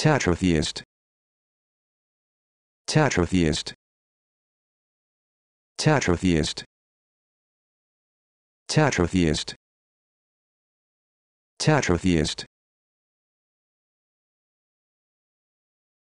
Tetratheist. Tetratheist. Tetratheist. Tetratheist. Tetratheist.